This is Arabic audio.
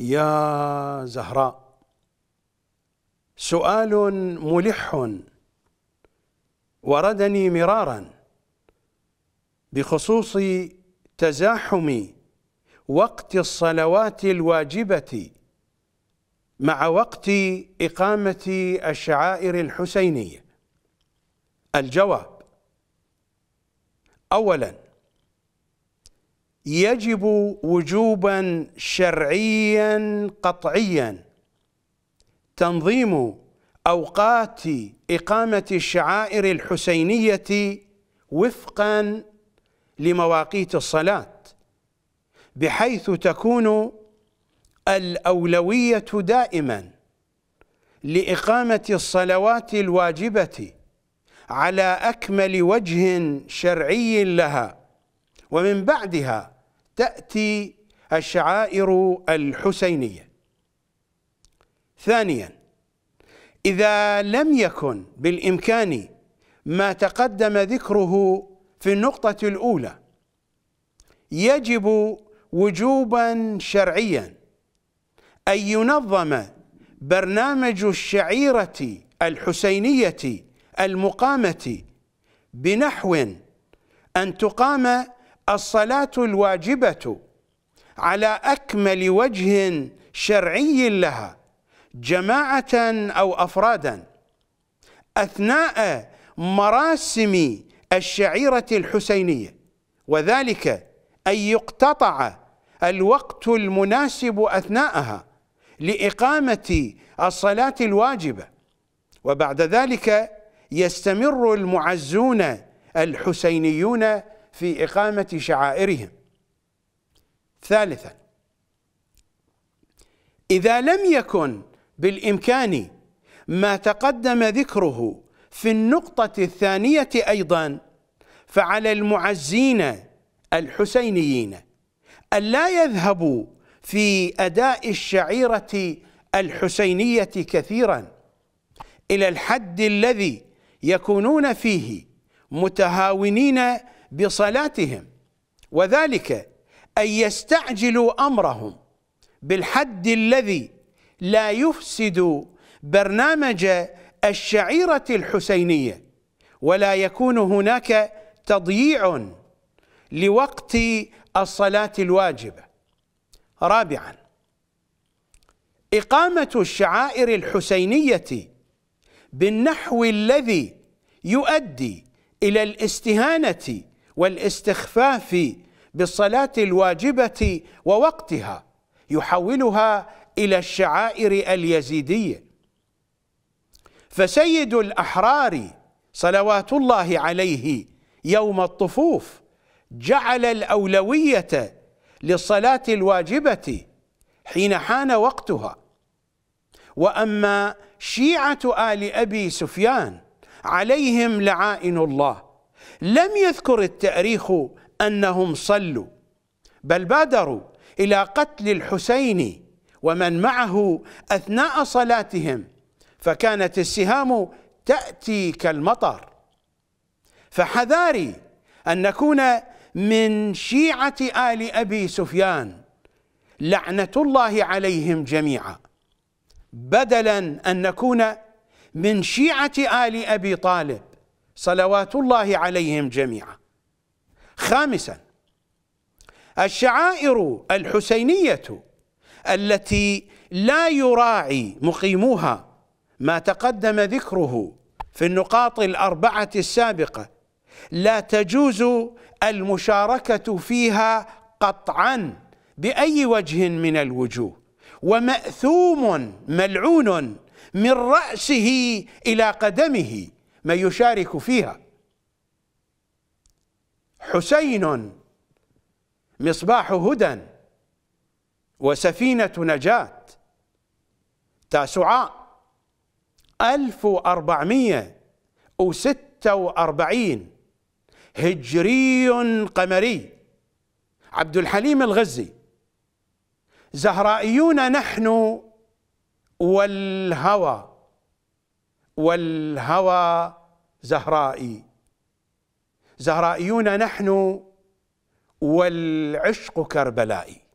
يا زهراء سؤال ملح وردني مرارا بخصوص تزاحم وقت الصلوات الواجبه مع وقت إقامة الشعائر الحسينية الجواب أولاً يجب وجوبا شرعيا قطعيا تنظيم اوقات اقامه الشعائر الحسينيه وفقا لمواقيت الصلاه بحيث تكون الاولويه دائما لاقامه الصلوات الواجبه على اكمل وجه شرعي لها ومن بعدها تأتي الشعائر الحسينية ثانيا إذا لم يكن بالإمكان ما تقدم ذكره في النقطة الأولى يجب وجوبا شرعيا أن ينظم برنامج الشعيرة الحسينية المقامة بنحو أن تقام الصلاة الواجبة على أكمل وجه شرعي لها جماعة أو أفرادا أثناء مراسم الشعيرة الحسينية وذلك أن يقتطع الوقت المناسب أثناءها لإقامة الصلاة الواجبة وبعد ذلك يستمر المعزون الحسينيون في إقامة شعائرهم ثالثا إذا لم يكن بالإمكان ما تقدم ذكره في النقطة الثانية أيضا فعلى المعزين الحسينيين ألا يذهبوا في أداء الشعيرة الحسينية كثيرا إلى الحد الذي يكونون فيه متهاونين بصلاتهم وذلك أن يستعجلوا أمرهم بالحد الذي لا يفسد برنامج الشعيرة الحسينية ولا يكون هناك تضييع لوقت الصلاة الواجبة رابعا إقامة الشعائر الحسينية بالنحو الذي يؤدي إلى الاستهانة والاستخفاف بالصلاة الواجبة ووقتها يحولها إلى الشعائر اليزيدية فسيد الأحرار صلوات الله عليه يوم الطفوف جعل الأولوية للصلاة الواجبة حين حان وقتها وأما شيعة آل أبي سفيان عليهم لعائن الله لم يذكر التاريخ انهم صلوا بل بادروا الى قتل الحسين ومن معه اثناء صلاتهم فكانت السهام تاتي كالمطر فحذاري ان نكون من شيعه ال ابي سفيان لعنه الله عليهم جميعا بدلا ان نكون من شيعه ال ابي طالب صلوات الله عليهم جميعا خامسا الشعائر الحسينية التي لا يراعي مقيموها ما تقدم ذكره في النقاط الأربعة السابقة لا تجوز المشاركة فيها قطعا بأي وجه من الوجوه ومأثوم ملعون من رأسه إلى قدمه من يشارك فيها حسين مصباح هدى وسفينة نجاة تاسعاء ألف وأربعمية وستة وأربعين هجري قمري عبد الحليم الغزي زهرائيون نحن والهوى والهوى زهرائي زهرائيون نحن والعشق كربلائي